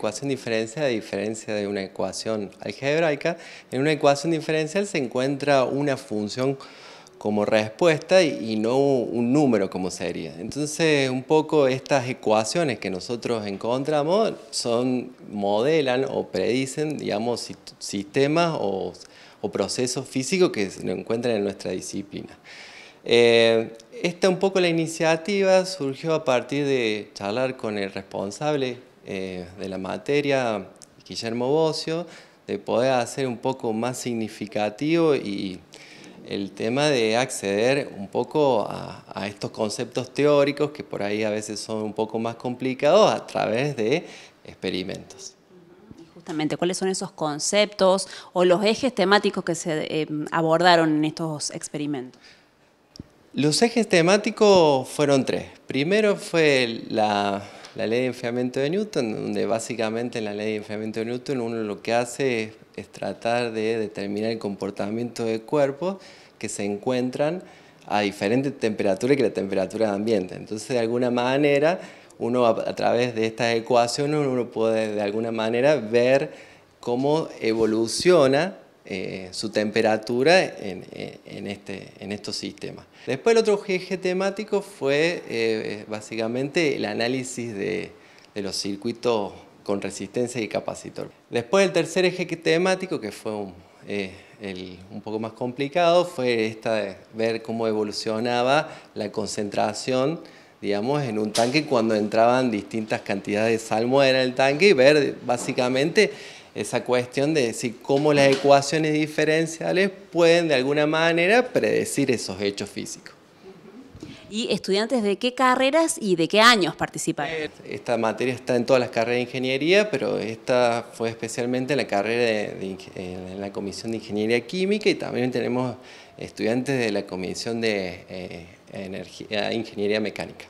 ecuación diferencial, a diferencia de una ecuación algebraica, en una ecuación diferencial se encuentra una función como respuesta y, no un número como sería. Entonces, un poco estas ecuaciones que nosotros encontramos son, modelan o predicen, digamos, sistemas o, procesos físicos que se encuentran en nuestra disciplina. Eh, esta un poco la iniciativa surgió a partir de charlar con el responsable eh, de la materia, Guillermo Bocio, de poder hacer un poco más significativo y el tema de acceder un poco a, estos conceptos teóricos que por ahí a veces son un poco más complicados a través de experimentos. justamente, ¿cuáles son esos conceptos o los ejes temáticos que se eh, abordaron en estos experimentos? Los ejes temáticos fueron tres. Primero fue la la ley de enfriamiento de Newton, donde básicamente en la ley de enfriamiento de Newton uno lo que hace es, tratar de determinar el comportamiento de cuerpos que se encuentran a diferentes temperaturas que la temperatura de ambiente. Entonces, de alguna manera, uno a través de estas ecuaciones, uno puede de alguna manera ver cómo evoluciona eh, su temperatura eh, este, en, estos sistemas. Después el otro eje temático fue eh, básicamente el análisis de, los circuitos con resistencia y capacitor. Después el tercer eje temático, que fue un, un poco más complicado, fue esta ver cómo evolucionaba la concentración digamos, en un tanque cuando entraban distintas cantidades de salmuera en el tanque y ver básicamente esa cuestión de decir cómo las ecuaciones diferenciales pueden de alguna manera predecir esos hechos físicos. ¿Y estudiantes de qué carreras y de qué años participan? Eh, esta materia está en todas las carreras de ingeniería, pero esta fue especialmente la carrera en la Comisión de Ingeniería Química y también tenemos estudiantes de la Comisión de eh, energía, ingeniería mecánica.